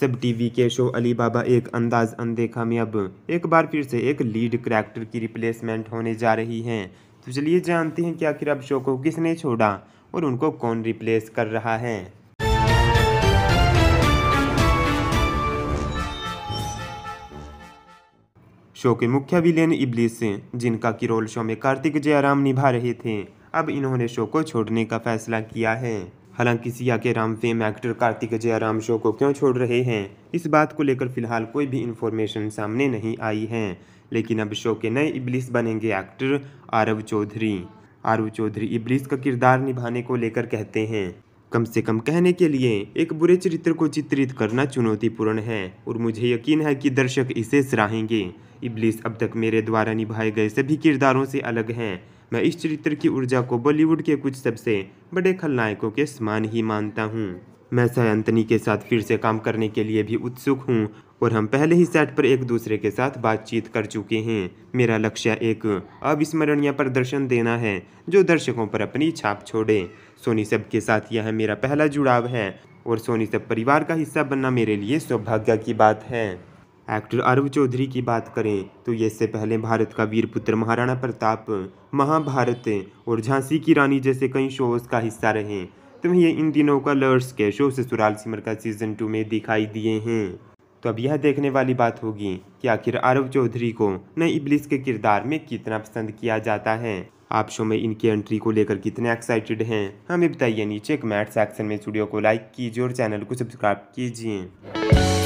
सब टीवी के शो अली बाबा एक अंदाज अब एक बार फिर से एक लीड करैक्टर की रिप्लेसमेंट होने जा रही है तो चलिए जानते हैं कि आखिर अब शो को किसने छोड़ा और उनको कौन रिप्लेस कर रहा है शो के मुख्य विलेन इब्लिस जिनका कि रोल शो में कार्तिक जयराम निभा रहे थे अब इन्होंने शो को छोड़ने का फैसला किया है हालांकि Siya Ke Ram fame actor Kartik Jayaram show को क्यों छोड़ रहे हैं इस बात को लेकर फिलहाल कोई भी इन्फॉर्मेशन सामने नहीं आई है लेकिन अब शो के नए इबलिस बनेंगे एक्टर आरव चौधरी आरव चौधरी इबलिस का किरदार निभाने को लेकर कहते हैं कम से कम कहने के लिए एक बुरे चरित्र को चित्रित करना चुनौतीपूर्ण है और मुझे यकीन है कि दर्शक इसे सराहेंगे इबलिस अब तक मेरे द्वारा निभाए गए सभी किरदारों से अलग हैं मैं इस चरित्र की ऊर्जा को बॉलीवुड के कुछ सबसे बड़े खलनायकों के समान ही मानता हूँ मैं सह के साथ फिर से काम करने के लिए भी उत्सुक हूँ और हम पहले ही सेट पर एक दूसरे के साथ बातचीत कर चुके हैं मेरा लक्ष्य एक अविस्मरणीय प्रदर्शन देना है जो दर्शकों पर अपनी छाप छोड़े सोनी सब के साथ यह मेरा पहला जुड़ाव है और सोनी सब परिवार का हिस्सा बनना मेरे लिए सौभाग्य की बात है एक्टर अरब चौधरी की बात करें तो ये इससे पहले भारत का वीर पुत्र महाराणा प्रताप महाभारत और झांसी की रानी जैसे कई शोज का हिस्सा रहे तो ये इन दिनों का लर्स के शो ससुराल सिमर का सीजन टू में दिखाई दिए हैं तो अब यह देखने वाली बात होगी कि आखिर आरव चौधरी को नए इबलिस के किरदार में कितना पसंद किया जाता है आप शो में इनकी एंट्री को लेकर कितने एक्साइटेड हैं हमें बताइए नीचे कमेंट सेक्शन में स्टूडियो को लाइक कीजिए और चैनल को सब्सक्राइब कीजिए